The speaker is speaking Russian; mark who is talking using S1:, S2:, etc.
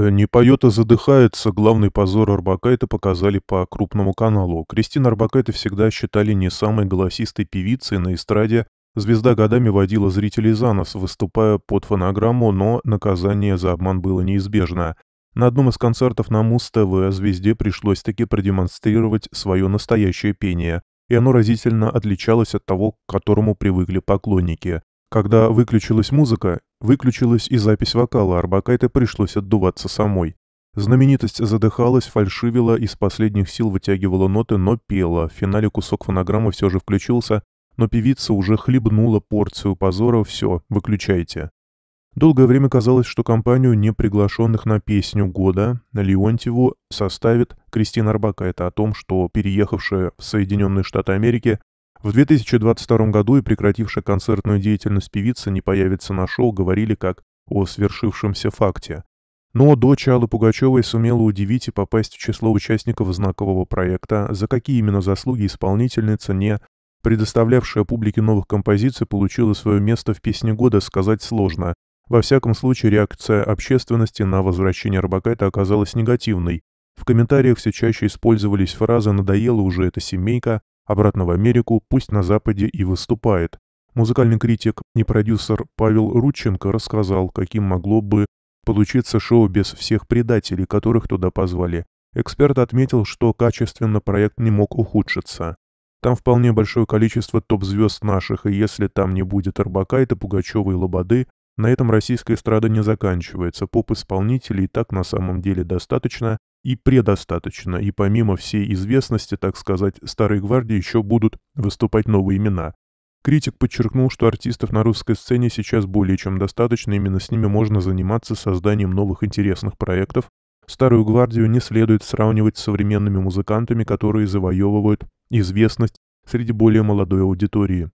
S1: Э, не поет, а задыхается. Главный позор Арбакайте показали по крупному каналу. Кристина Арбакайте всегда считали не самой голосистой певицей на эстраде. Звезда годами водила зрителей за нос, выступая под фонограмму, но наказание за обман было неизбежно. На одном из концертов на Муз-ТВ звезде пришлось-таки продемонстрировать свое настоящее пение, и оно разительно отличалось от того, к которому привыкли поклонники. Когда выключилась музыка, Выключилась и запись вокала, Арбакайте пришлось отдуваться самой. Знаменитость задыхалась, фальшивила, из последних сил вытягивала ноты, но пела. В финале кусок фонограммы все же включился, но певица уже хлебнула порцию позора, все, выключайте. Долгое время казалось, что компанию неприглашенных на песню года Леонтьеву составит Кристина Арбакайте о том, что переехавшая в Соединенные Штаты Америки в 2022 году и прекратившая концертную деятельность певица не появится на шоу, говорили как о свершившемся факте. Но дочь Аллы Пугачевой сумела удивить и попасть в число участников знакового проекта, за какие именно заслуги исполнительница, не предоставлявшая публике новых композиций, получила свое место в «Песне года», сказать сложно. Во всяком случае, реакция общественности на возвращение Робокайта оказалась негативной. В комментариях все чаще использовались фразы «надоела уже эта семейка», Обратно в Америку, пусть на Западе и выступает. Музыкальный критик и продюсер Павел Рученко рассказал, каким могло бы получиться шоу без всех предателей, которых туда позвали. Эксперт отметил, что качественно проект не мог ухудшиться. Там вполне большое количество топ-звезд наших, и если там не будет Арбака, это Пугачева и Лободы, на этом российская эстрада не заканчивается. Поп-исполнителей так на самом деле достаточно, и предостаточно, и помимо всей известности, так сказать, старой гвардии еще будут выступать новые имена. Критик подчеркнул, что артистов на русской сцене сейчас более чем достаточно, именно с ними можно заниматься созданием новых интересных проектов. Старую гвардию не следует сравнивать с современными музыкантами, которые завоевывают известность среди более молодой аудитории.